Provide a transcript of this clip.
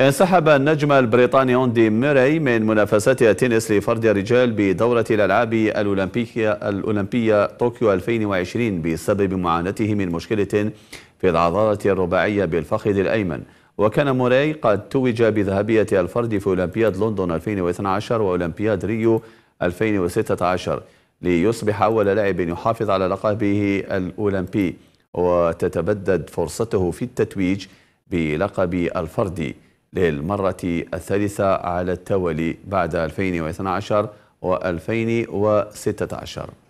انسحب النجم البريطاني أوندي ميري من منافسات التنس لفرد الرجال بدورة الألعاب الأولمبية, الأولمبية طوكيو 2020 بسبب معاناته من مشكلة في العضلة الرباعية بالفخذ الأيمن وكان موري قد توج بذهبية الفرد في أولمبياد لندن 2012 وأولمبياد ريو 2016 ليصبح أول لاعب يحافظ على لقبه الأولمبي وتتبدد فرصته في التتويج بلقب الفردي للمرة الثالثة على التوالي بعد 2012 و 2016